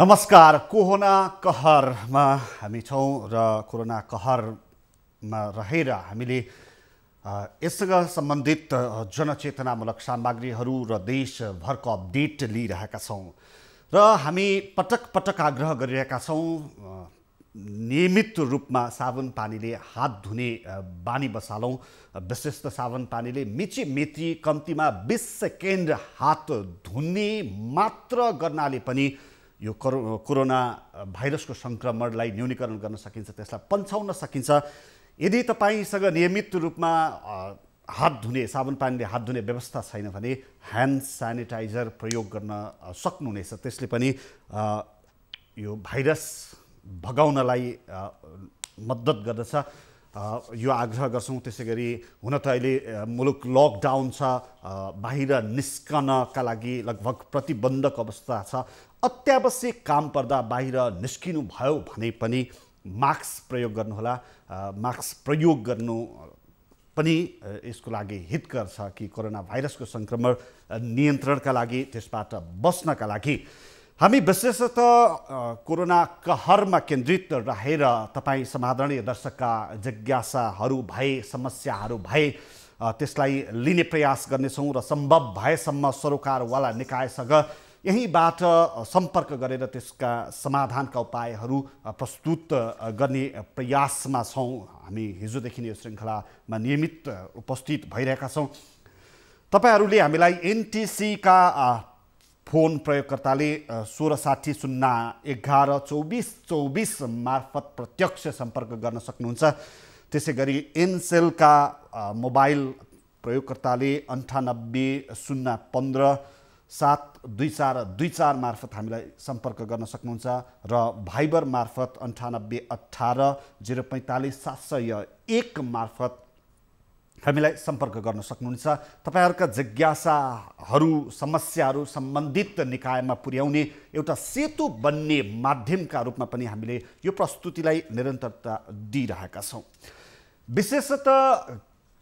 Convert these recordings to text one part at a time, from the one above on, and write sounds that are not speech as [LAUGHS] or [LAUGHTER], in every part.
नमस्कार कोरोना कहरमा हामी छौँ र कोरोना कहरमा रहेर हामीले यससँग सम्बन्धित जनचेतनामूलक सामग्रीहरू र देशभरको अपडेट लिइरहेका छौँ र हामी पटक पटक आग्रह गरिरहेका छौँ नियमित रूपमा साबुन पानीले हात धुने बानी बसालौँ विशेष त साबुन पानीले मिची मेची कम्तीमा बिस सेकेन्ड हात धुने मात्र गर्नाले पनि यो कोरोना भाइरसको सङ्क्रमणलाई न्यूनीकरण गर्न सकिन्छ त्यसलाई पन्छाउन सकिन्छ यदि तपाईँसँग नियमित रूपमा हात धुने साबुन पानीले हात धुने व्यवस्था छैन भने ह्यान्ड सेनिटाइजर प्रयोग गर्न सक्नुहुनेछ त्यसले पनि यो भाइरस भगाउनलाई मद्दत गर्दछ यो आग्रह गर्छौँ त्यसै गरी हुन त अहिले मुलुक लकडाउन छ बाहिर निस्कनका लागि लगभग प्रतिबन्धक अवस्था छ अत्यावश्यक काम पर्दा बाहिर निस्किनु भयो भने पनि मास्क प्रयोग गर्नुहोला मास्क प्रयोग गर्नु पनि यसको लागि हितकर छ कि कोरोना भाइरसको सङ्क्रमण नियन्त्रणका लागि त्यसबाट बस्नका लागि हामी विशेषत कोरोना कहरमा केन्द्रित रहेर तपाईँ समाधानीय दर्शकका जिज्ञासाहरू भए समस्याहरू भए त्यसलाई लिने प्रयास गर्नेछौँ र सम्भव भएसम्म सरोकारवाला निकायसँग यहीँबाट सम्पर्क गरेर त्यसका समाधानका उपायहरू प्रस्तुत गर्ने प्रयासमा छौँ हामी हिजोदेखि यो श्रृङ्खलामा नियमित उपस्थित भइरहेका छौँ तपाईँहरूले हामीलाई एनटिसीका फोन प्रयोगकर्ताले सोह्र साठी शून्य एघार चौबिस चौबिस मार्फत प्रत्यक्ष सम्पर्क गर्न सक्नुहुन्छ त्यसै गरी एनसेलका मोबाइल प्रयोगकर्ताले अन्ठानब्बे शून्य पन्ध्र सात दुई चार दुई चार मार्फत हामीलाई सम्पर्क गर्न सक्नुहुन्छ र भाइबर मार्फत अन्ठानब्बे अठार जिरो पैँतालिस सात सय एक मार्फत हामीलाई सम्पर्क गर्न सक्नुहुन्छ तपाईँहरूका जिज्ञासाहरू समस्याहरू सम्बन्धित निकायमा पुर्याउने एउटा सेतु बन्ने माध्यमका रूपमा पनि हामीले यो प्रस्तुतिलाई निरन्तरता दिइरहेका छौँ विशेषत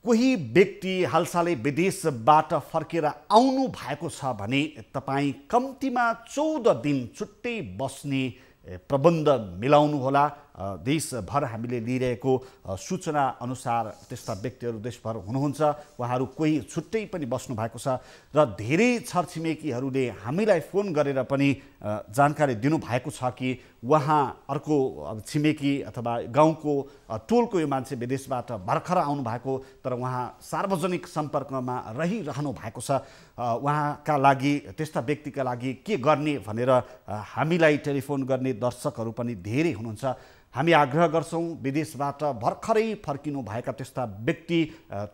कोही व्यक्ति हालसालै विदेशबाट फर्केर आउनु भएको छ भने तपाईँ कम्तीमा चौध दिन छुट्टै बस्ने प्रबन्ध मिलाउनुहोला देशभर हामीले लिइरहेको सूचना अनुसार त्यस्ता व्यक्तिहरू देशभर हुनुहुन्छ उहाँहरू कोही छुट्टै पनि बस्नु भएको छ र धेरै छरछिमेकीहरूले हामीलाई फोन गरेर पनि जानकारी दिनुभएको छ कि उहाँ अर्को छिमेकी अथवा गाउँको टोलको यो मान्छे विदेशबाट भर्खर भएको तर उहाँ सार्वजनिक सम्पर्कमा रहिरहनु भएको छ उहाँका लागि त्यस्ता व्यक्तिका लागि के गर्ने भनेर हामीलाई टेलिफोन गर्ने दर्शकहरू पनि धेरै हुनुहुन्छ हामी आग्रह गर्छौँ विदेशबाट भर्खरै फर्किनुभएका त्यस्ता व्यक्ति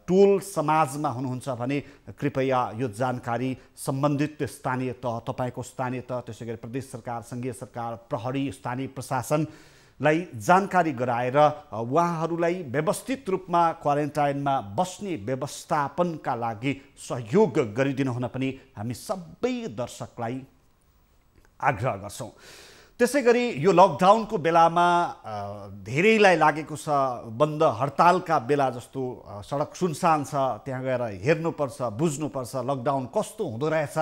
टोल समाजमा हुनुहुन्छ भने कृपया यो जानकारी सम्बन्धित स्थानीय तह तपाईँको स्थानीय तह त्यसै गरी प्रदेश सरकार सङ्घीय सरकार प्रहरी स्थानीय प्रशासनलाई जानकारी गराएर उहाँहरूलाई व्यवस्थित रूपमा क्वारेन्टाइनमा बस्ने व्यवस्थापनका लागि सहयोग गरिदिनु हुन पनि हामी सबै दर्शकलाई आग्रह गर्छौँ त्यसै गरी यो लकडाउनको बेलामा धेरैलाई लागेको छ बन्द हडतालका बेला जस्तो सडक सुनसान छ त्यहाँ गएर हेर्नुपर्छ बुझ्नुपर्छ लकडाउन कस्तो हुँदो रहेछ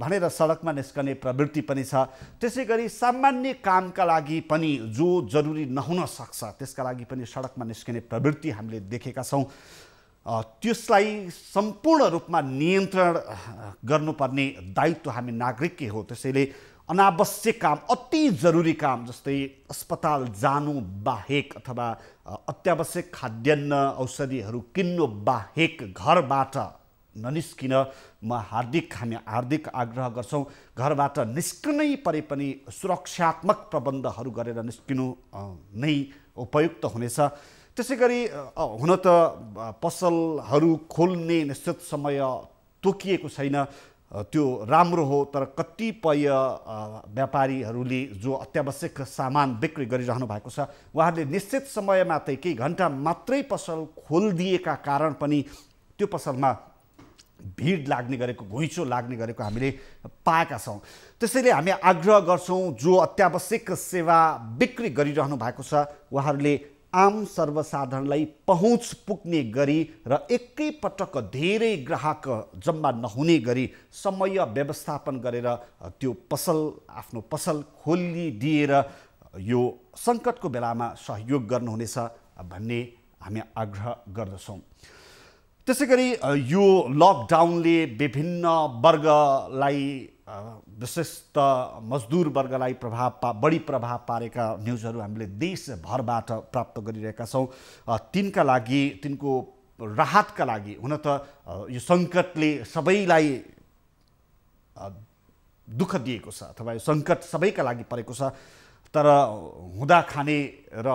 भनेर सडकमा निस्कने प्रवृत्ति पनि छ त्यसै गरी सामान्य कामका लागि पनि जो जरुरी नहुन सक्छ त्यसका लागि पनि सडकमा निस्कने प्रवृत्ति हामीले देखेका छौँ त्यसलाई सम्पूर्ण रूपमा नियन्त्रण गर्नुपर्ने दायित्व हामी नागरिककै हो त्यसैले अनावश्यक काम अति जरुरी काम जस्तै अस्पताल जानु बाहेक अथवा अत्यावश्यक खाद्यान्न औषधिहरू किन्नु बाहेक घरबाट ननिस्किन म हार्दिक हामी हार्दिक आग्रह गर्छौँ घरबाट निस्कनै परे पनि सुरक्षात्मक प्रबन्धहरू गरेर निस्किनु नै उपयुक्त हुनेछ त्यसै गरी हुन त पसलहरू खोल्ने निश्चित समय तोकिएको छैन त्यो राम्रो हो तर कतिपय व्यापारीहरूले जो अत्यावश्यक सामान बिक्री गरिरहनु भएको छ उहाँहरूले निश्चित समयमा त केही घन्टा मात्रै पसल खोलिदिएका कारण पनि त्यो पसलमा भिड लाग्ने गरेको घुइँचो लाग्ने गरेको हामीले पाएका छौँ त्यसैले हामी आग्रह गर्छौँ जो अत्यावश्यक सेवा बिक्री गरिरहनु भएको छ उहाँहरूले आम सर्वसाधारणलाई पहुँच पुग्ने गरी र एकैपटक धेरै ग्राहक जम्मा नहुने गरी समय व्यवस्थापन गरेर त्यो पसल आफ्नो पसल खोलिदिएर यो सङ्कटको बेलामा सहयोग गर्नुहुनेछ भन्ने हामी आग्रह गर्दछौँ त्यसै गरी यो लकडाउनले विभिन्न वर्गलाई विशेष त मजदुर वर्गलाई प्रभाव पा बढी प्रभाव पारेका न्युजहरू हामीले देशभरबाट प्राप्त गरिरहेका छौँ तिनका लागि तिनको राहतका लागि हुन त यो सङ्कटले सबैलाई दुःख दिएको छ अथवा यो सङ्कट सबैका लागि परेको छ तर हुँदा खाने र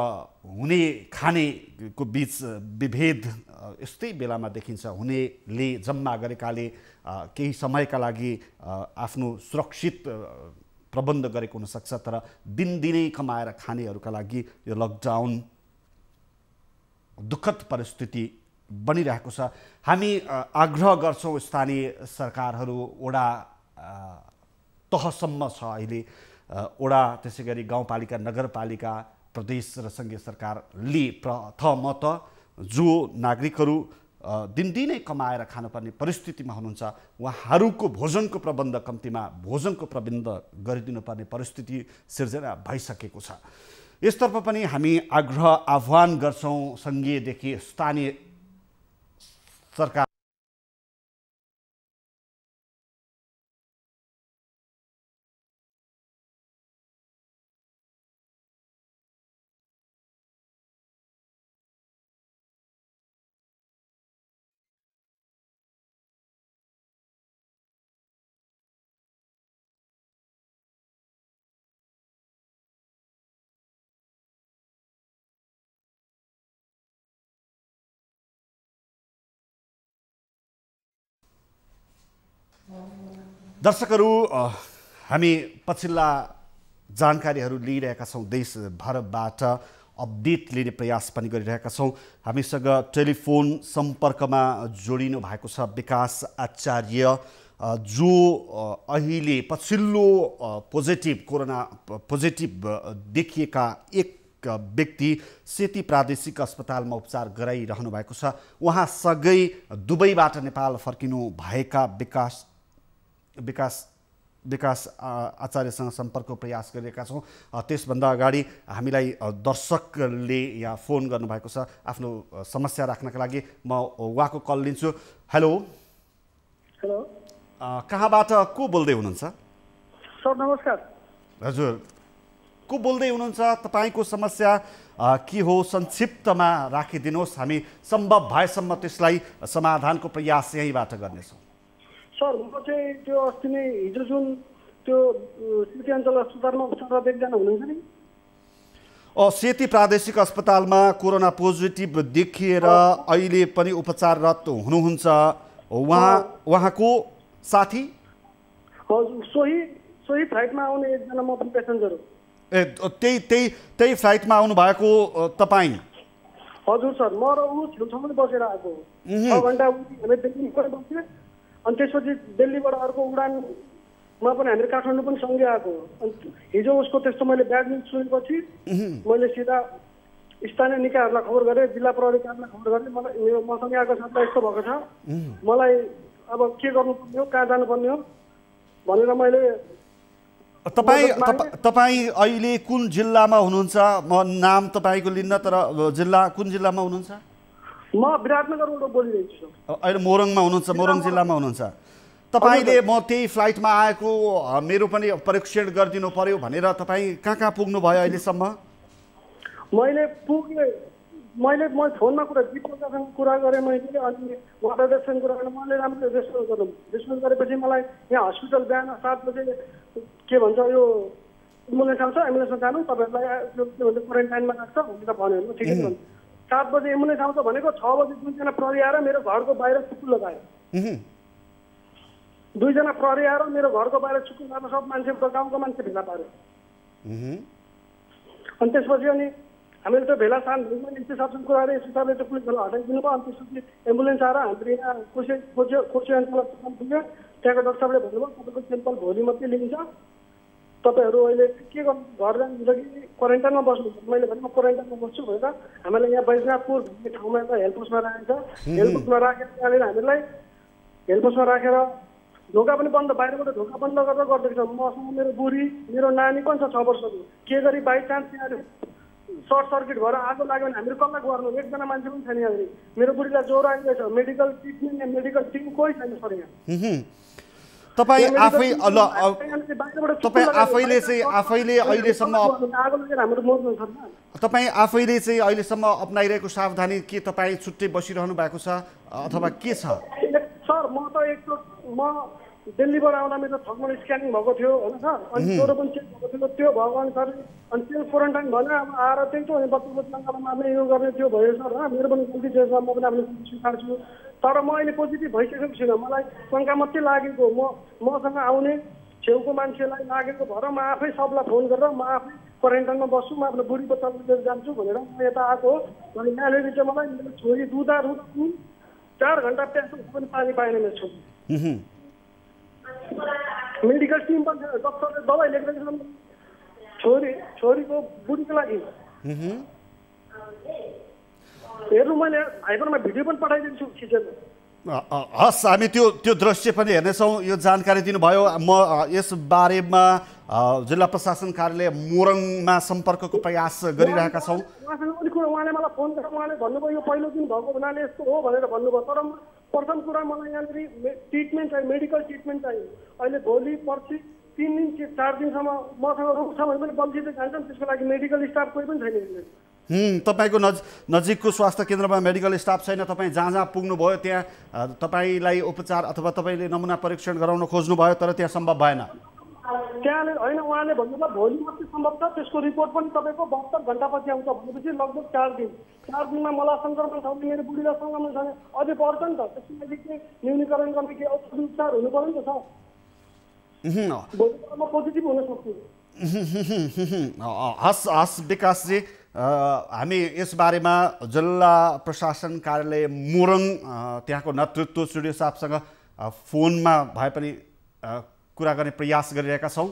हुने खानेको बिच विभेद यस्तै बेलामा देखिन्छ हुनेले जम्मा गरेकाले केही समयका लागि आफ्नो सुरक्षित प्रबन्ध गरेको हुनसक्छ तर दिनदिनै कमाएर खानेहरूका लागि यो लकडाउन दुःखद परिस्थिति बनिरहेको छ हामी आग्रह गर्छौँ स्थानीय सरकारहरू वडा तहसम्म छ अहिले ओडा त्यसै गरी गाउँपालिका नगरपालिका प्रदेश र सङ्घीय सरकारले प्रथमत जो नागरिकहरू दिनदिनै कमाएर खानुपर्ने परिस्थितिमा हुनुहुन्छ उहाँहरूको भोजनको प्रबन्ध कम्तीमा भोजनको प्रबन्ध गरिदिनुपर्ने परिस्थिति सिर्जना भइसकेको छ यसतर्फ पनि हामी आग्रह आह्वान गर्छौँ सङ्घीयदेखि स्थानीय सरकार दर्शकहरू हामी पछिल्ला जानकारीहरू लिइरहेका छौँ देशभरबाट अपडेट लिने प्रयास पनि गरिरहेका छौँ हामीसँग टेलिफोन सम्पर्कमा जोडिनु भएको छ विकास आचार्य जो अहिले पछिल्लो पोजिटिभ कोरोना पोजिटिभ देखिएका एक व्यक्ति सेती प्रादेशिक अस्पतालमा उपचार गराइरहनु भएको छ उहाँसँगै दुबईबाट नेपाल फर्किनु भएका विकास विकास विकास आचार्यसँग सम्पर्कको प्रयास गरिरहेका छौँ त्यसभन्दा अगाडि हामीलाई दर्शकले यहाँ फोन गर्नुभएको छ आफ्नो समस्या राख्नका लागि म उहाँको कल लिन्छु हेलो हेलो कहाँबाट को बोल्दै हुनुहुन्छ सर नमस्कार हजुर को बोल्दै हुनुहुन्छ तपाईँको समस्या के हो संक्षिप्तमा राखिदिनुहोस् हामी सम्भव भएसम्म त्यसलाई समाधानको प्रयास यहीँबाट गर्नेछौँ सर म चाहिँ त्यो अस्ति नै हिजो जुन त्यो सिद्धाञ्चल अस्पतालमा उपचार एकजना हुनुहुन्छ नि सेती प्रादेशिक अस्पतालमा कोरोना पोजिटिभ देखिएर अहिले पनि उपचाररत हुनुहुन्छ उहाँ उहाँको साथी सोही सोही फ्लाइटमा आउने एकजना म पनि हो ए त्यही त्यही त्यही फ्लाइटमा आउनु भएको तपाईँ हजुर सर म र ऊ छेउछाउमै बसेर आएको हो अनि त्यसपछि दिल्लीबाट अर्को उडानमा पनि हामीले काठमाडौँ पनि सँगै आएको अनि हिजो उसको त्यस्तो मैले ब्याड न्युज सुनेपछि मैले सिधा स्थानीय निकायहरूलाई खबर गरेँ जिल्ला प्रहरीकारलाई खबर गरेँ मलाई मेरो मसँग आएको साथमा यस्तो भएको छ मलाई अब के गर्नुपर्ने हो कहाँ जानुपर्ने हो भनेर मैले तपाईँ तपाईँ अहिले कुन जिल्लामा हुनुहुन्छ म नाम तपाईँको लिन्न तर जिल्ला कुन जिल्लामा हुनुहुन्छ म विराटनगरबाट बोलिरहेको अहिले मोरङमा हुनुहुन्छ मोरङ जिल्लामा हुनुहुन्छ तपाईँले म त्यही फ्लाइटमा आएको मेरो पनि परीक्षण गरिदिनु पर्यो भनेर तपाईँ कहाँ कहाँ पुग्नु भयो अहिलेसम्म मैले पुगे मैले म फोनमा कुरा दिपसँग कुरा गरेँ मैले अनि वातावरणसँग कुरा गरेँ मैले राम्रो रेस्पोन्स गरौँ रेस्पोन्स गरेपछि मलाई यहाँ हस्पिटल बिहान सात बजे के भन्छ यो एम्बुलेन्स आउँछ एम्बुलेन्समा जानु तपाईँहरूलाई के भन्छ क्वारेन्टाइनमा राख्छ भनेर भन्यो ठिकै छ सात बजे एम्बुलेन्स आउँछ भनेको छ बजे दुईजना प्रहरी आएर मेरो घरको बाहिर चुक्कु लगायो दुईजना प्रहरी आएर मेरो घरको बाहिर चुकु लगाएर सब मान्छे गाउँको मान्छे भेला पार्यो अनि त्यसपछि अनि हामीले त्यो भेला सान एसपी साहबसँग कुरा गरेँ एसपी हिसाबले त्यो भेला हटाइदिनु भयो अनि त्यसपछि एम्बुलेन्स आएर हाम्रो यहाँ कोसे कोसे कोसे अस्पताल पुग्यो त्यहाँको डक्टर साहबले भन्नुभयो तपाईँको सेम्पल भोलि मात्रै लिन्छ तपाईँहरू अहिले के गर्नु घर जानुहुन्छ कि क्वारेन्टाइनमा बस्नुहुन्छ मैले भने म क्वारेन्टाइनमा बस्छु भनेर हामीलाई यहाँ बैजनाथपुर भन्ने ठाउँमा एउटा हेल्पोस्टमा राखेको छ हेल्पोस्टमा राखेर त्यहाँनिर हामीलाई हेल्पोस्टमा राखेर ढोका पनि बन्द बाहिरबाट ढोका बन्द गरेर गर्दैछ मसँग मेरो बुढी मेरो नानी पनि छ छ वर्षको के गरी बाई चान्स त्यहाँनिर सर्ट सर्किट भएर आगो लाग्यो भने हामीहरू कसलाई गर्नु एकजना मान्छे पनि छैन यहाँनिर मेरो बुढीलाई ज्वरो आइरहेछ मेडिकल ट्रिटमेन्ट मेडिकल टिम कोही छैन सर यहाँ तपाईँ आफै ल तपाईँ आफैले चाहिँ आफैले अहिलेसम्म तपाईँ आफैले चाहिँ अहिलेसम्म अप्नाइरहेको सावधानी के तपाईँ छुट्टै बसिरहनु भएको छ अथवा के छ सर म त एकचोटि म दिल्लीबाट आउँदा मेरो थर्मल स्क्यानिङ भएको थियो होइन सर अनि ज्वरो पनि चेक भएको थियो त्यो भएको अनुसार अनि सेल्फ क्वारेन्टाइन भएन अब आएर त्यही त अनि बच्चाको चङ्गामा मार्ने यो गर्ने त्यो भयो सर होइन मेरो पनि गल्ती छ सर म पनि आफ्नो स्वीकार्छु तर म अहिले पोजिटिभ भइसकेको छुइनँ मलाई शङ्का मात्रै लागेको म मसँग आउने छेउको मान्छेलाई लागेको भएर म आफै सबलाई फोन गरेर म आफै क्वारेन्टाइनमा बस्छु म आफ्नो बुढी बच्चा लिएर जान्छु भनेर म यता आएको हो अनि यहाँनिर चाहिँ मलाई मेरो छोरी रुँदा रुँदा चार घन्टा प्यासो पनि पानी पाएन मेरो छोरी मेडिकल टिम पनि छैन डक्टरले दबाई लेख्दैन छोरी छोरीको बुढीको लागि हेर्नु मैले भाइबरमा भिडियो पनि पठाइदिन्छु खिचेर हस् हामी त्यो त्यो दृश्य पनि हेर्नेछौँ यो जानकारी दिनुभयो म यस बारेमा जिल्ला प्रशासन कार्यालय मोरङमा सम्पर्कको प्रयास गरिरहेका छौँ उहाँले मलाई फोन गरेर उहाँले भन्नुभयो यो पहिलो दिन भएको हुनाले यस्तो हो भनेर भन्नुभयो तर प्रथम कुरा मलाई यहाँनिर ट्रिटमेन्ट चाहियो मेडिकल ट्रिटमेन्ट चाहियो अहिले भोलि पर्सि तिन दिन कि चार दिनसम्म मसँग रोग छ भने पनि बल्छिँदै जान्छन् त्यसको लागि मेडिकल स्टाफ कोही पनि छैन तपाईँको नज नजिकको स्वास्थ्य केन्द्रमा मेडिकल स्टाफ छैन तपाईँ जहाँ जहाँ पुग्नुभयो त्यहाँ तपाईँलाई उपचार अथवा तपाईँले नमुना परीक्षण गराउन खोज्नुभयो तर त्यहाँ सम्भव भएन त्यहाँले होइन उहाँले भन्नुभयो भोलि मात्रै सम्भव छ त्यसको रिपोर्ट पनि तपाईँको बहत्तर घन्टापछि आउँछ भनेपछि लगभग चार दिन चार दिनमा मलाई सङ्क्रमण छ भने मेरो बुढीलाई सङ्क्रमण छ भने अझै बढ्छ नि त त्यसको लागि के न्यूनीकरण गर्ने के औषधि उपचार हुनु पऱ्यो नि त सर भोलि म पोजिटिभ हुन सक्छु हस् हस् विकासजी हामी यसबारेमा जिल्ला प्रशासन कार्यालय मोरङ त्यहाँको नेतृत्व स्टुडियो साहबसँग फोनमा भए पनि कुरा गर्ने प्रयास गरिरहेका छौँ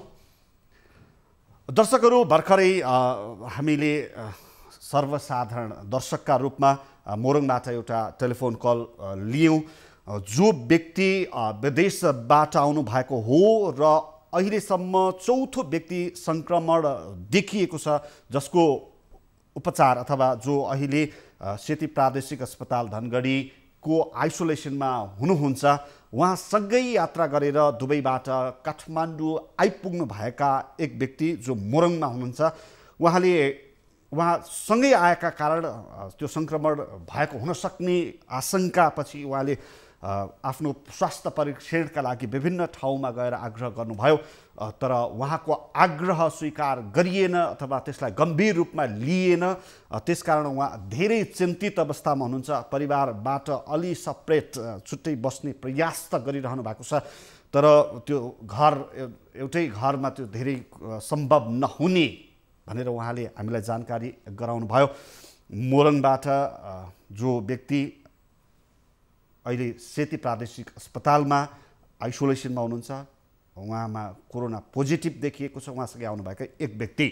दर्शकहरू भर्खरै हामीले सर्वसाधारण दर्शकका रूपमा मोरङबाट एउटा टेलिफोन कल लियौँ जो व्यक्ति विदेशबाट आउनु भएको हो र अहिलेसम्म चौथो व्यक्ति सङ्क्रमण देखिएको छ जसको उपचार अथवा जो अहिले सेती प्रादेशिक अस्पताल धनगढीको आइसोलेसनमा हुनुहुन्छ उहाँसँगै यात्रा गरेर दुबईबाट काठमाडौँ आइपुग्नु भएका एक व्यक्ति जो मोरङमा हुनुहुन्छ उहाँले उहाँसँगै आएका कारण त्यो सङ्क्रमण भएको हुनसक्ने आशङ्कापछि उहाँले आफ्नो स्वास्थ्य परीक्षणका लागि विभिन्न ठाउँमा गएर आग्रह गर्नुभयो तर उहाँको आग्रह स्वीकार गरिएन अथवा त्यसलाई गम्भीर रूपमा लिइएन त्यसकारण उहाँ धेरै चिन्तित अवस्थामा हुनुहुन्छ परिवारबाट अलि सपरेट छुट्टै बस्ने प्रयास त गरिरहनु भएको छ तर त्यो घर एउटै घरमा त्यो धेरै सम्भव नहुने भनेर उहाँले हामीलाई जानकारी गराउनुभयो मोरङबाट जो व्यक्ति अहिले सेती प्रादेशिक अस्पतालमा आइसोलेसनमा हुनुहुन्छ उहाँमा कोरोना पोजिटिभ देखिएको छ उहाँसँगै आउनुभएको एक व्यक्ति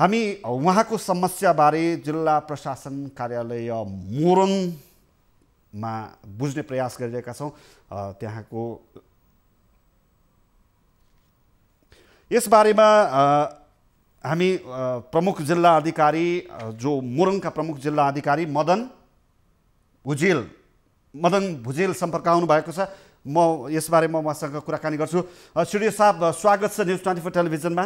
हामी उहाँको समस्याबारे जिल्ला प्रशासन कार्यालय मोरङमा बुझ्ने प्रयास गरिरहेका छौँ त्यहाँको यसबारेमा हामी प्रमुख जिल्ला अधिकारी जो मोरङका प्रमुख जिल्ला अधिकारी मदन उजेल मदन भुजेल सम्पर्क आउनुभएको छ म यसबारे म उहाँसँग कुराकानी गर्छु स्टुडियो साहब स्वागत छ न्युज ट्वेन्टी फोर टेलिभिजनमा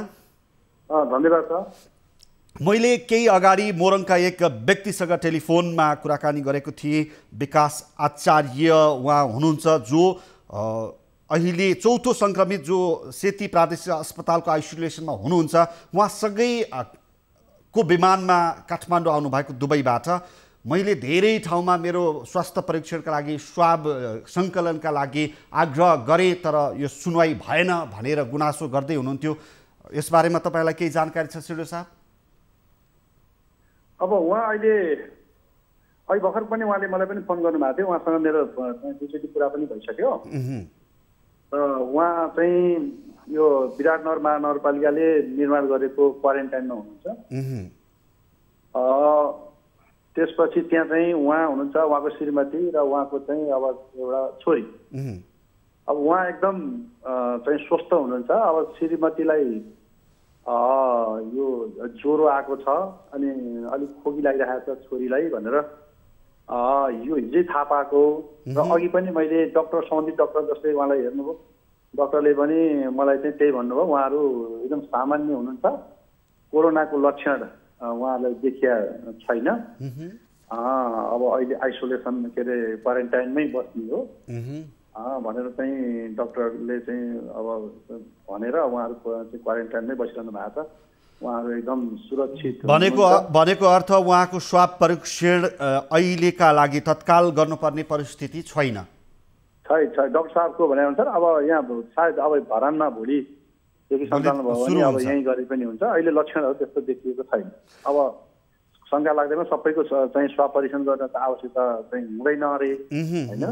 धन्यवाद मैले केही अगाडि मोरङका एक व्यक्तिसँग टेलिफोनमा कुराकानी गरेको थिएँ विकास आचार्य उहाँ हुनुहुन्छ जो अहिले चौथो सङ्क्रमित जो सेती प्रादेशिक अस्पतालको आइसोलेसनमा हुनुहुन्छ उहाँसँगै को विमानमा काठमाडौँ आउनुभएको दुबईबाट मैले धेरै ठाउँमा मेरो स्वास्थ्य परीक्षणका लागि स्वाब सङ्कलनका लागि आग्रह गरेँ तर यो सुनवाई भएन भनेर गुनासो गर्दै हुनुहुन्थ्यो यसबारेमा तपाईँलाई केही जानकारी छ सिडो साहब अब उहाँ अहिले अहिले भर्खर पनि उहाँले मलाई पनि फोन गर्नुभएको थियो उहाँसँग मेरो दुईचोटि कुरा पनि भइसक्यो र उहाँ चाहिँ यो विराटनगर महानगरपालिकाले निर्माण गरेको क्वारेन्टाइनमा हुनुहुन्छ त्यसपछि त्यहाँ चाहिँ उहाँ हुनुहुन्छ उहाँको श्रीमती र उहाँको चाहिँ अब एउटा छोरी अब उहाँ एकदम चाहिँ स्वस्थ हुनुहुन्छ अब श्रीमतीलाई यो ज्वरो आएको छ अनि अलिक खोकी लागिरहेको छ छोरीलाई भनेर यो हिजै थाहा पाएको र अघि पनि मैले डक्टर सम्बन्धित डक्टर जस्तै उहाँलाई हेर्नुभयो डक्टरले पनि मलाई चाहिँ त्यही भन्नुभयो उहाँहरू एकदम सामान्य हुनुहुन्छ कोरोनाको लक्षण उहाँलाई देखिया छैन अब अहिले आइसोलेसन के अरे क्वारेन्टाइनमै बस्ने हो भनेर चाहिँ डक्टरले चाहिँ अब भनेर उहाँहरू चाहिँ क्वारेन्टाइनमै बसिरहनु भएको छ उहाँहरू एकदम सुरक्षित भनेको भनेको अर्थ उहाँको स्वाप परीक्षण अहिलेका लागि तत्काल गर्नुपर्ने परिस्थिति छैन छै छ डक्टर साहबको भनेअनुसार अब यहाँ सायद अब भरानमा भोलि देखि सञ्चालन भयो भने अब यहीँ गरे पनि हुन्छ अहिले लक्षणहरू त्यस्तो देखिएको छैन अब शङ्का लाग्दैमा सबैको चाहिँ स्वाप परीक्षण गर्न त आवश्यकता चाहिँ हुँदैन अरे होइन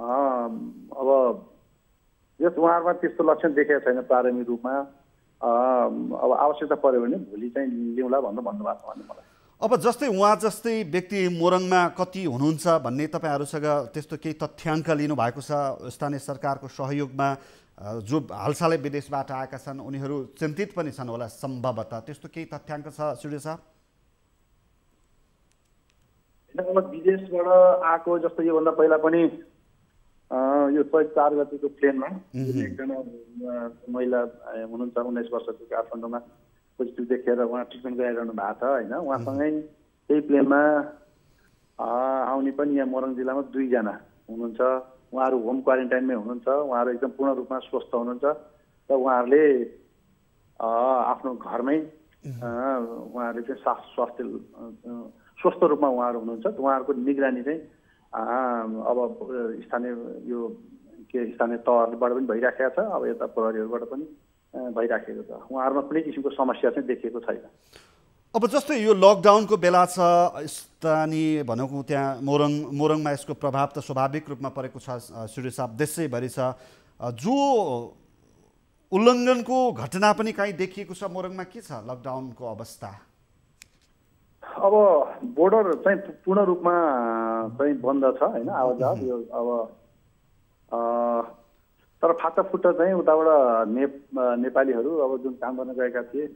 अब यस उहाँहरूमा त्यस्तो लक्षण देखेको छैन प्रारम्भिक रूपमा अब आवश्यकता पऱ्यो भने भोलि चाहिँ लिउँला भनेर भन्नुभएको छ भने मलाई अब जस्तै उहाँ जस्तै व्यक्ति मोरङमा कति हुनुहुन्छ भन्ने तपाईँहरूसँग त्यस्तो केही तथ्याङ्क लिनु भएको छ स्थानीय सरकारको सहयोगमा जो हालसालै विदेशबाट आएका छन् उनीहरू चिन्तित पनि छन् होला सम्भवतः त्यस्तो केही तथ्याङ्क छ सूर्य साहब विदेशबाट आएको जस्तो योभन्दा पहिला पनि यो सय चार गतिको प्लेनमा एकजना महिला हुनुहुन्छ उन्नाइस वर्षको काठमाडौँमा पोजिटिभ देखेर उहाँ ट्रिटमेन्ट गराइरहनु भएको छ होइन उहाँसँगै त्यही प्लेनमा आउने पनि यहाँ मोरङ जिल्लामा दुईजना हुनुहुन्छ उहाँहरू होम क्वारेन्टाइनमै हुनुहुन्छ उहाँहरू एकदम पूर्ण रूपमा स्वस्थ हुनुहुन्छ र उहाँहरूले आफ्नो घरमै उहाँहरूले चाहिँ सा स्वास्थ्य स्वस्थ रूपमा उहाँहरू हुनुहुन्छ उहाँहरूको निगरानी चाहिँ अब स्थानीय यो के स्थानीय तहहरूबाट पनि भइराखेको छ अब यता प्रहरीहरूबाट पनि भइराखेको छ उहाँहरूमा कुनै किसिमको समस्या चाहिँ देखिएको छैन अब जस्तै यो लकडाउनको बेला छ अनि भनौँ त्यहाँ मोरङ मोरङमा यसको प्रभाव त स्वाभाविक रूपमा परेको छ सूर्य साप देशैभरि छ जो उल्लङ्घनको घटना पनि काहीँ देखिएको छ मोरङमा के छ लकडाउनको अवस्था अब बोर्डर चाहिँ पूर्ण रूपमा चाहिँ बन्द छ होइन आवाजात यो अब तर फाटाफुट्टा चाहिँ उताबाट ने नेपालीहरू अब जुन काम गर्न गएका थिए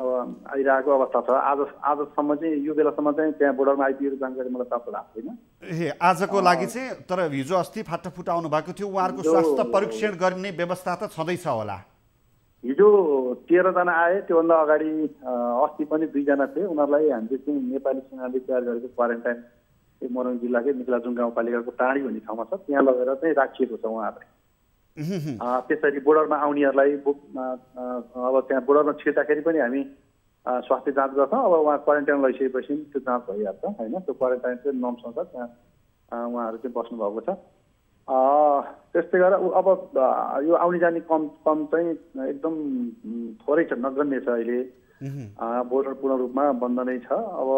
अब आइरहेको अवस्था छ आज आजसम्म चाहिँ यो बेलासम्म चाहिँ त्यहाँ बोर्डरमा आइपुगेको जानकारी मलाई प्राप्त भएको छैन ए आजको लागि चाहिँ तर हिजो अस्ति फाटाफुट आउनु भएको थियो उहाँहरूको स्वास्थ्य परीक्षण गर्ने व्यवस्था त छँदैछ होला हिजो तेह्रजना आए त्योभन्दा अगाडि अस्ति पनि दुईजना थिए उनीहरूलाई हामीले चाहिँ नेपाली सेनाले तयार गरेको क्वारेन्टाइन मोरङ जिल्लाकै मिक्लाजुङ गाउँपालिकाको टाढी भन्ने ठाउँमा छ त्यहाँ लगेर चाहिँ राखिएको छ उहाँहरूलाई त्यसरी बोर्डरमा आउनेहरूलाई अब त्यहाँ बोर्डरमा छिर्दाखेरि पनि हामी स्वास्थ्य जाँच गर्छौँ अब उहाँ क्वारेन्टाइन लैसकेपछि त्यो जाँच भइहाल्छ होइन त्यो क्वारेन्टाइन चाहिँ नम्स हुन्छ त्यहाँ उहाँहरू चाहिँ बस्नुभएको छ त्यस्तै गरेर अब यो आउने जाने कम कम चाहिँ एकदम थोरै छ नगण्य छ अहिले बोर्डर पूर्ण रूपमा बन्द नै छ अब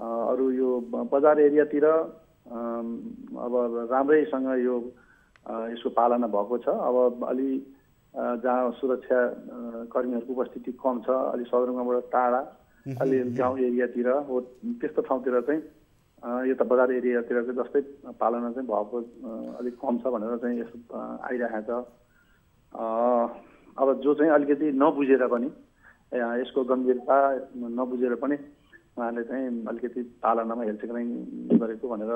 अरू यो बजार एरियातिर अब राम्रैसँग यो यसको पालना भएको छ अब अलि जहाँ सुरक्षा कर्मीहरूको उपस्थिति कम छ अलि सदरमुखबाट टाढा अलि गाउँ एरियातिर हो त्यस्तो ठाउँतिर चाहिँ यता बजार एरियातिर चाहिँ जस्तै पालना चाहिँ भएको अलिक कम छ भनेर चाहिँ यसो आइरहेको छ अब जो चाहिँ अलिकति नबुझेर पनि यसको गम्भीरता नबुझेर पनि उहाँले चाहिँ अलिकति पालनामा हेलचेक्राइङ गरेको भनेर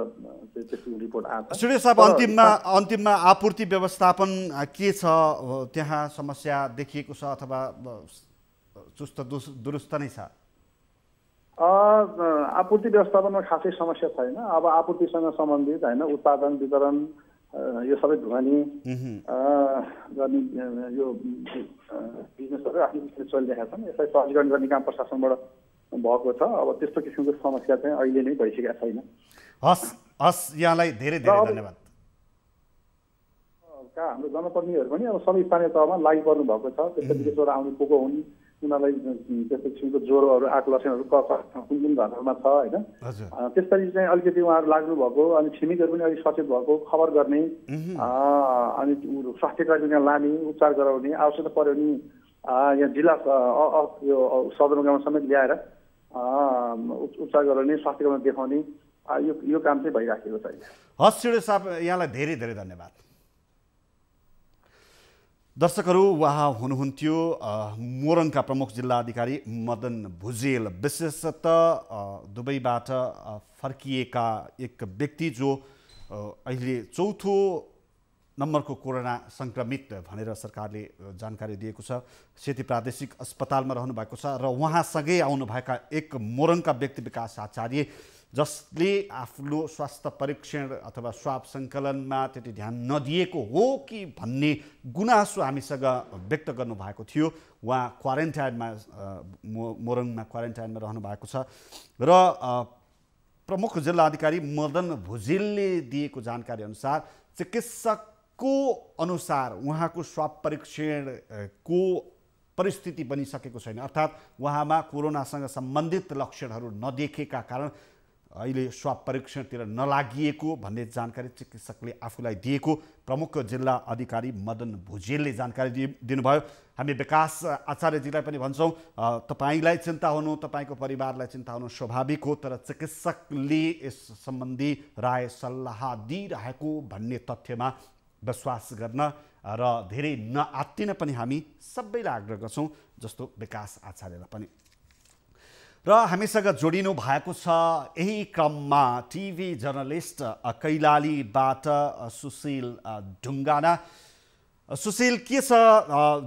त्यस्तो रिपोर्ट आएको सुरेश साहब अन्तिममा अन्तिममा आपूर्ति व्यवस्थापन के छ त्यहाँ समस्या देखिएको छ अथवा चुस्त दुरुस्त नै छ आपूर्ति व्यवस्थापनमा खासै समस्या छैन अब आपूर्तिसँग सम्बन्धित होइन उत्पादन वितरण यो सबै ढुवानी गर्ने यो बिजनेसहरू आफ्नो चलिरहेका छन् यसलाई सहजीकरण गर्ने काम प्रशासनबाट भएको छ अब त्यस्तो किसिमको समस्या चाहिँ अहिले नै भइसकेका छैन हस् हस् यहाँलाई धेरै धेरै धन्यवाद का हाम्रो जनप्रतिनिधिहरू पनि अब सबै स्थानीय तहमा लागि पर्नु भएको छ त्यसपछि त्यसबाट आउने पोको हुन् उनीहरूलाई त्यस्तो किसिमको ज्वरोहरू आएको क कुन कुन घरहरूमा छ होइन त्यसरी चाहिँ अलिकति उहाँहरू लाग्नु भएको अनि छिमेकीहरू पनि अलिक सचेत भएको खबर गर्ने अनि स्वास्थ्य यहाँ लाने उपचार गराउने आवश्यकता पऱ्यो भने यहाँ जिल्ला यो सदरमुकामा समेत ल्याएर उपचार गराउने स्वास्थ्यकर्मा देखाउने यो यो काम चाहिँ भइराखेको छ हस् सिडे साहब यहाँलाई धेरै धेरै धन्यवाद दर्शकहरू उहाँ हुनुहुन्थ्यो मोरङका प्रमुख जिल्ला अधिकारी मदन भुजेल विशेषतः दुबईबाट फर्किएका एक व्यक्ति जो अहिले चौथो नम्बरको कोरोना सङ्क्रमित भनेर सरकारले जानकारी दिएको छ सेती प्रादेशिक अस्पतालमा रहनु भएको छ र उहाँसँगै आउनुभएका एक मोरङका व्यक्ति विकास आचार्य जसले आफ्नो स्वास्थ्य परीक्षण अथवा स्वाप सङ्कलनमा त्यति ध्यान नदिएको हो कि भन्ने गुनासो हामीसँग व्यक्त गर्नुभएको थियो उहाँ क्वारेन्टाइनमा मोरङमा क्वारेन्टाइनमा रहनु भएको छ र प्रमुख जिल्ला अधिकारी मदन भुजेलले दिएको जानकारी अनुसार चिकित्सक को अनुसार उहाँको स्वाप परीक्षण को परिस्थिति बनिसकेको छैन अर्थात् उहाँमा कोरोनासँग सम्बन्धित लक्षणहरू नदेखेका कारण अहिले स्वाप परीक्षणतिर नलागिएको भन्ने जानकारी चिकित्सकले आफूलाई दिएको प्रमुख जिल्ला अधिकारी मदन भुजेलले जानकारी दि दिनुभयो हामी विकास आचार्यजीलाई पनि भन्छौँ तपाईँलाई चिन्ता हुनु तपाईँको परिवारलाई चिन्ता हुनु स्वाभाविक हो तर चिकित्सकले यस सम्बन्धी राय सल्लाह दिइरहेको भन्ने तथ्यमा विश्वास गर्न र धेरै नआत्तिन पनि हामी सबैलाई आग्रह गर्छौँ जस्तो विकास आचार्यलाई पनि र हामीसँग जोडिनु भएको छ यही क्रममा टिभी जर्नलिस्ट कैलालीबाट सुशील ढुङ्गाना सुशील के छ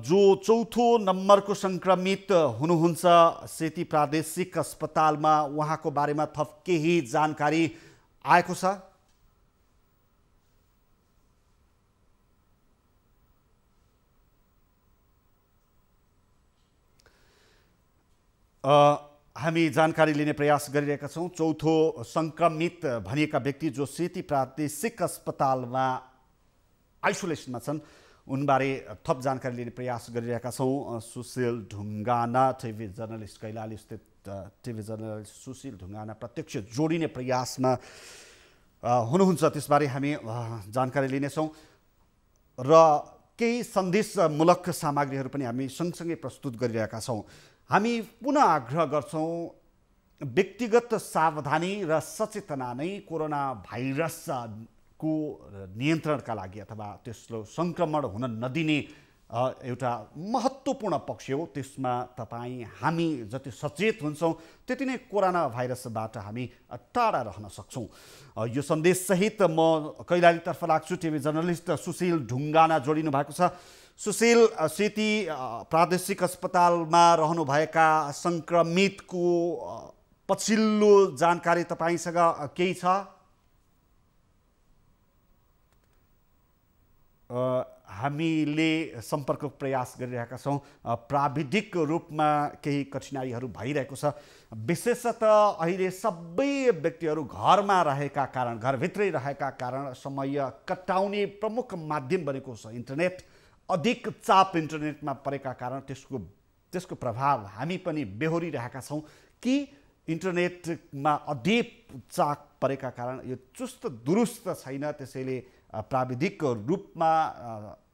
जो चौथो नम्बरको सङ्क्रमित हुनुहुन्छ सेती प्रादेशिक अस्पतालमा उहाँको बारेमा थप केही जानकारी आएको छ हामी जानकारी लिने प्रयास गरिरहेका छौँ चौथो सङ्क्रमित भनिएका व्यक्ति जो सेती प्रादेशिक अस्पतालमा आइसोलेसनमा छन् उनबारे थप जानकारी लिने प्रयास गरिरहेका छौँ सुशील ढुङ्गाना टिभी जर्नलिस्ट कैलाली स्थित टिभी जर्नलिस्ट सुशील ढुङ्गाना प्रत्यक्ष जोडिने प्रयासमा हुनुहुन्छ त्यसबारे हामी जानकारी लिनेछौँ र केही सन्देशमूलक सामग्रीहरू पनि हामी सँगसँगै प्रस्तुत गरिरहेका छौँ हामी पुनः आग्रह गर्छौँ व्यक्तिगत सावधानी र सचेतना नै कोरोना भाइरसको नियन्त्रणका लागि अथवा त्यसको सङ्क्रमण हुन नदिने एउटा महत्त्वपूर्ण पक्ष हो त्यसमा तपाईँ हामी जति सचेत हुन्छौँ त्यति नै कोरोना भाइरसबाट हामी टाढा रहन सक्छौँ यो सन्देशसहित म कैलालीतर्फ लाग्छु टिभी जर्नलिस्ट सुशील ढुङ्गाना जोडिनु भएको छ सुशील सेती प्रादेशिक अस्पतालमा रहनुभएका सङ्क्रमितको पछिल्लो जानकारी तपाईँसँग केही छ हामीले सम्पर्कको प्रयास गरिरहेका छौँ प्राविधिक रूपमा केही कठिनाइहरू भइरहेको छ विशेषतः अहिले सबै व्यक्तिहरू घरमा रहेका कारण घरभित्रै रहेका कारण समय कटाउने प्रमुख माध्यम बनेको छ इन्टरनेट अधिक चाप इन्टरनेटमा परेका कारण त्यसको त्यसको प्रभाव हामी पनि बेहोरिरहेका छौँ कि इन्टरनेटमा अधिक चाप परेका कारण यो चुस्त दुरुस्त छैन त्यसैले प्राविधिक रूपमा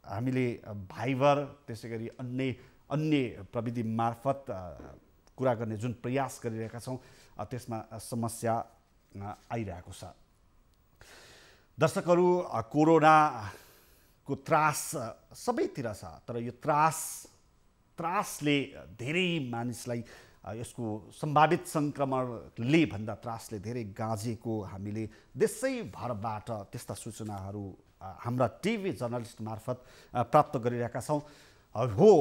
हामीले भाइबर त्यसै गरी अन्य अन्य प्रविधि मार्फत कुरा गर्ने जुन प्रयास गरिरहेका छौँ त्यसमा समस्या आइरहेको छ दर्शकहरू कोरोनाको त्रास सबैतिर छ तर यो त्रास त्रासले धेरै मानिसलाई यसको सम्भावित सङ्क्रमणले भन्दा त्रासले धेरै गाँजेको हामीले देशैभरबाट त्यस्ता सूचनाहरू हाम्रा टिभी जर्नलिस्ट मार्फत प्राप्त गरिरहेका छौँ हो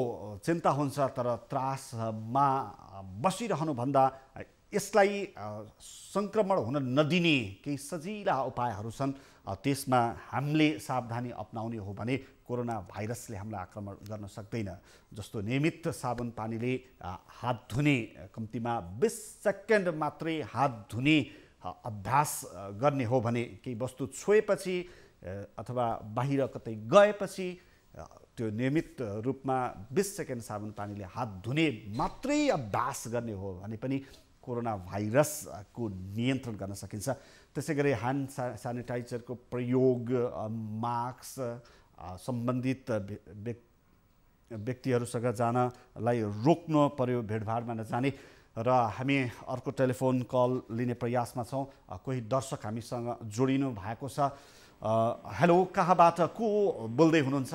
चिन्ता हुन्छ तर त्रासमा बसिरहनुभन्दा यसलाई सङ्क्रमण हुन नदिने केही सजिला उपायहरू छन् त्यसमा हामीले सावधानी अप्नाउने हो भने कोरोना भाइरसले हामीलाई आक्रमण गर्न सक्दैन जस्तो नियमित साबुन पानीले हात धुने कम्तीमा बिस सेकेन्ड मात्रै हात धुने अभ्यास गर्ने हो भने केही वस्तु छोएपछि अथवा बाहिर कतै गएपछि त्यो नियमित रूपमा बिस सेकेन्ड साबुन पानीले हात धुने मात्रै अभ्यास गर्ने हो भने पनि कोरोना भाइरसको नियन्त्रण गर्न सकिन्छ त्यसै गरी ह्यान्ड सा सेनिटाइजरको प्रयोग मास्क सम्बन्धित व्यक्तिहरूसँग जानलाई रोक्नु पर्यो भेटभाडमा नजाने र हामी अर्को टेलिफोन कल लिने प्रयासमा छौँ कोही दर्शक हामीसँग जोडिनु भएको छ हेलो कहाँबाट को बोल्दै हुनुहुन्छ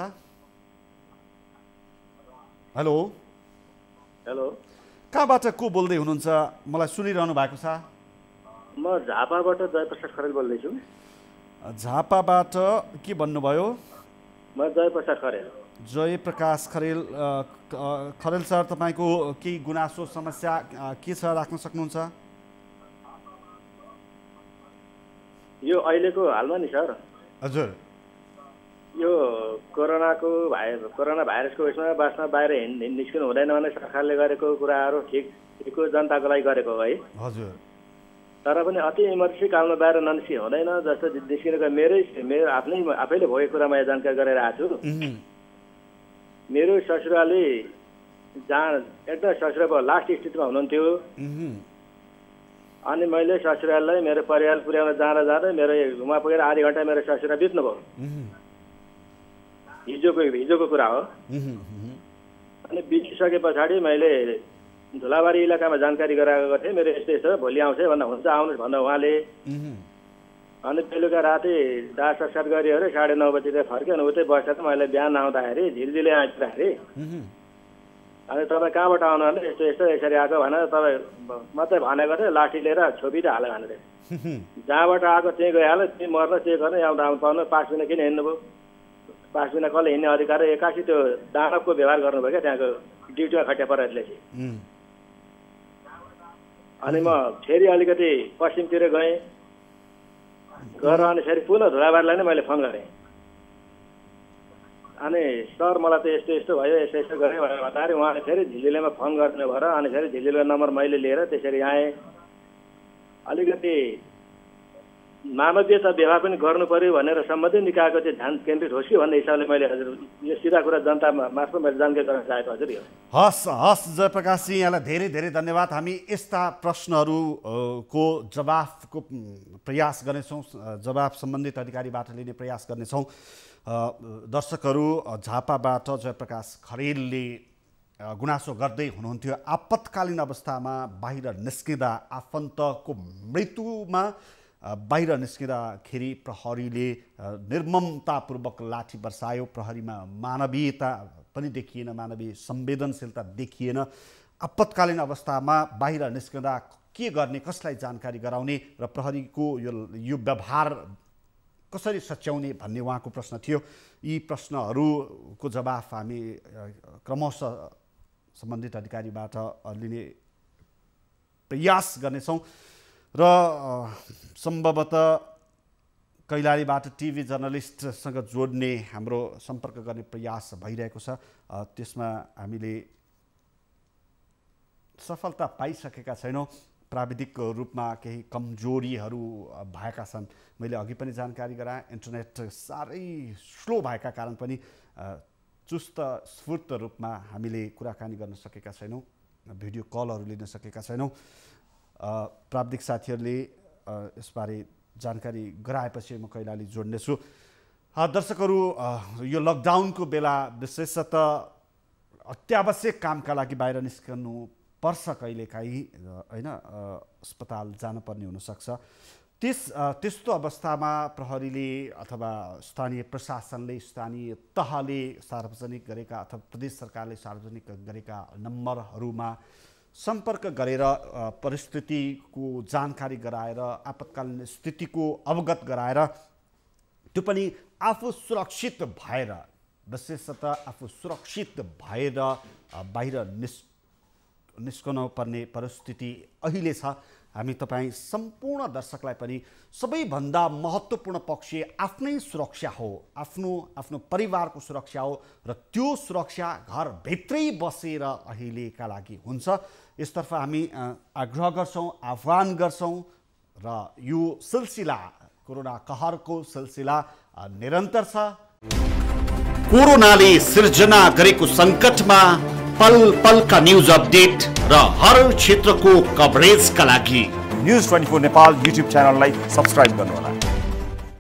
हेलो हेलो कहाँबाट को बोल्दै हुनुहुन्छ मलाई सुनिरहनु भएको छ म झापाबाट जयप्रसाद खरेल बोल्दैछु झापाबाट के भन्नुभयो म जयप्रसाद खरेल जयप्रकाश खरेल खरेल सर तपाईँको केही गुनासो समस्या के छ राख्न सक्नुहुन्छ यो अहिलेको हालमा नि सर हजुर यो कोरोनाको भाइ कोरोना भाइरसको उयसमा बाँच्न बाहिर निस्किनु हुँदैन भने सरकारले गरेको कुराहरू ठिक ठिकको जनताको लागि गरेको है हजुर तर पनि अति इमर्जेन्सी कालमा बाहिर ननिस्कि हुँदैन जस्तो निस्किनुको मेरै मेरो आफ्नै आफैले भोगेको कुरा मैले जानकारी गरेर आएको छु मेरो ससुराले जहाँ एकदम ससुराको लास्ट स्थितिमा हुनुहुन्थ्यो अनि मैले ससुराललाई मेरो परिवार पुर्याउन जाँदा जाँदै मेरो घुमा पुगेर आधी घन्टा मेरो ससुरा बित्नु बित्नुभयो हिजोको हिजोको कुरा हो अनि बितिसके पछाडि मैले धुलाबारी इलाकामा जानकारी गराएको थिएँ मेरो यस्तै छ भोलि आउँछ भन्दा हुन्छ आउनुहोस् भन्दा उहाँले अनि बेलुका राति दाह संस्कार गऱ्यो अरे साढे नौ बजीतिर फर्क्यो अनि उतै बसेर मैले बिहान आउँदाखेरि झिलझिले आइपुग्दाखेरि अनि तपाईँ कहाँबाट आउनु आउनुहुन्छ यस्तो यस्तो यसरी आएको भनेर तपाईँ मात्रै भनेको थियो लाठी लिएर छोपिर हाल्यो भनेर [LAUGHS] जहाँबाट आएको त्यहीँ गइहाल्यो त्यहीँ मर्न त्यही गर्नु आउँदा आउनु पाउनु पाँच बिना किन हिँड्नुभयो पाँच बिना कसले हिँड्ने अधिकार एकासी त्यो दानवको व्यवहार गर्नुभयो क्या त्यहाँको ड्युटीमा खटिया परेरले चाहिँ अनि म फेरि अलिकति पश्चिमतिर गएँ गएर अनि फेरि पुनः धुलाबारीलाई नै मैले फोन गरेँ अनि सर मलाई त यस्तो यस्तो भयो यस्तो यस्तो गरेँ भनेर भन्दाखेरि उहाँले फेरि झिलिलेमा फोन गरिदिनु भएर अनि फेरि झिलिलो नम्बर मैले लिएर त्यसरी आएँ अलिकति मानवीयता व्यवहार पनि गर्नु पऱ्यो भनेर सम्बन्धित निकायको चाहिँ ध्यान केन्द्रित होस् कि भन्ने हिसाबले मैले हजुर यो सिधा कुरा जनता मार्फत मैले जानकारी गराउन चाहेको हजुर यो हस् हस् जयप्रकाश सिंह यहाँलाई धेरै धेरै धन्यवाद हामी यस्ता प्रश्नहरूको जवाफको प्रयास गर्नेछौँ जवाफ सम्बन्धित अधिकारीबाट लिने प्रयास गर्नेछौँ दर्शकहरू झापाबाट जयप्रकाश खरेलले गुनासो गर्दै हुनुहुन्थ्यो आपतकालीन अवस्थामा बाहिर निस्किँदा आफन्तको मृत्युमा बाहिर निस्किँदाखेरि प्रहरीले निर्ममतापूर्वक लाठी बर्सायो प्रहरीमा मानवीयता पनि देखिएन मानवीय संवेदनशीलता देखिएन आपतकालीन अवस्थामा बाहिर निस्किँदा के गर्ने कसलाई जानकारी गराउने र प्रहरीको यो यो व्यवहार कसरी सच्याउने भन्ने उहाँको प्रश्न थियो यी प्रश्नहरूको जवाफ हामी क्रमशः सम्बन्धित अधिकारीबाट लिने प्रयास गर्नेछौँ र सम्भवत कैलालीबाट टिभी जर्नलिस्टसँग जोड्ने हाम्रो सम्पर्क गर्ने प्रयास भइरहेको छ त्यसमा हामीले सफलता पाइसकेका छैनौँ प्राविधिक रूपमा केही कमजोरीहरू भएका छन् मैले अघि पनि जानकारी गराएँ इन्टरनेट साह्रै स्लो भएका कारण पनि चुस्त स्फूर्त रूपमा हामीले कुराकानी गर्न सकेका छैनौँ भिडियो कलहरू लिन सकेका छैनौँ प्राविधिक साथीहरूले यसबारे जानकारी गराएपछि म कैलाली जोड्नेछु दर्शकहरू यो लकडाउनको बेला विशेषतः अत्यावश्यक कामका लागि बाहिर निस्कनु पर्छ कहिलेकाहीँ होइन अस्पताल जानुपर्ने हुनसक्छ त्यस त्यस्तो अवस्थामा प्रहरीले अथवा स्थानीय प्रशासनले स्थानीय तहले सार्वजनिक गरेका अथवा प्रदेश सरकारले सार्वजनिक गरेका नम्बरहरूमा सम्पर्क गरेर परिस्थितिको जानकारी गराएर आपतकालीन स्थितिको अवगत गराएर त्यो पनि आफू सुरक्षित भएर विशेषतः आफू सुरक्षित भएर बाहिर निस् निस्कनु पर्ने परिस्थिति अहिले छ हामी तपाईँ सम्पूर्ण दर्शकलाई पनि सबैभन्दा महत्त्वपूर्ण पक्ष आफ्नै सुरक्षा हो आफ्नो आफ्नो परिवारको सुरक्षा हो र त्यो सुरक्षा घरभित्रै बसेर अहिलेका लागि हुन्छ यसतर्फ हामी आग्रह गर्छौँ आह्वान गर्छौँ र यो सिलसिला कोरोना कहरको सिलसिला निरन्तर छ कोरोनाले सिर्जना गरेको सङ्कटमा पल पल का न्यूज अपडेट क्षेत्र को कवरेज का लगी news twenty four Nepal YouTube channel subscribe कर